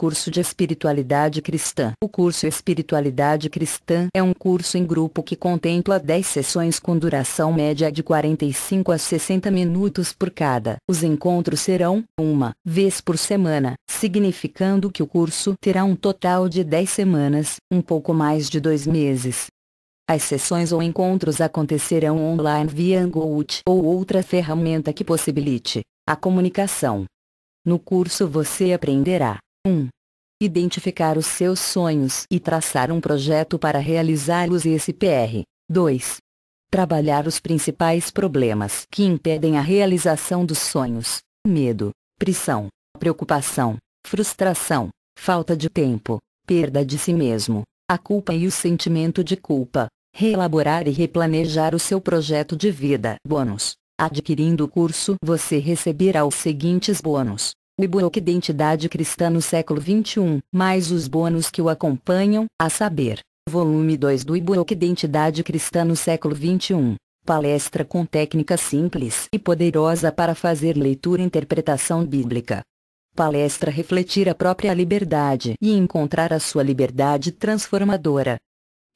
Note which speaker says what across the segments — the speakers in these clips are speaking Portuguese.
Speaker 1: Curso de Espiritualidade Cristã O curso Espiritualidade Cristã é um curso
Speaker 2: em grupo que contempla 10 sessões com duração média de 45 a 60 minutos por cada. Os encontros serão, uma vez por semana, significando que o curso terá um total de 10 semanas, um pouco mais de dois meses. As sessões ou encontros acontecerão online via Hangout ou outra ferramenta que possibilite a comunicação. No curso você aprenderá 1. Identificar os seus sonhos e traçar um projeto para realizá-los e SPR. 2. Trabalhar os principais problemas que impedem a realização dos sonhos. Medo, pressão, preocupação, frustração, falta de tempo, perda de si mesmo, a culpa e o sentimento de culpa. Reelaborar e replanejar o seu projeto de vida. Bônus. Adquirindo o curso, você receberá os seguintes bônus: Mibuok Identidade Cristã no século XXI, mais os bônus que o acompanham, a saber, volume 2 do Ibuok Identidade Cristã no século XXI. Palestra com técnica simples e poderosa para fazer leitura e interpretação bíblica. Palestra refletir a própria liberdade e encontrar a sua liberdade transformadora.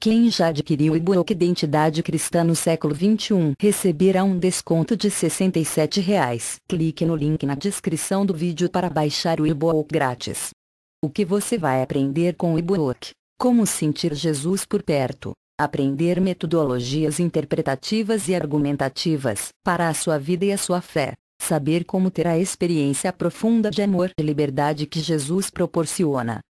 Speaker 2: Quem já adquiriu e-book Identidade Cristã no século XXI receberá um desconto de R$ 67,00. Clique no link na descrição do vídeo para baixar o e-book grátis. O que você vai aprender com o e-book? Como sentir Jesus por perto. Aprender metodologias interpretativas e argumentativas para a sua vida e a sua
Speaker 1: fé. Saber como ter a experiência profunda de amor e liberdade que Jesus proporciona.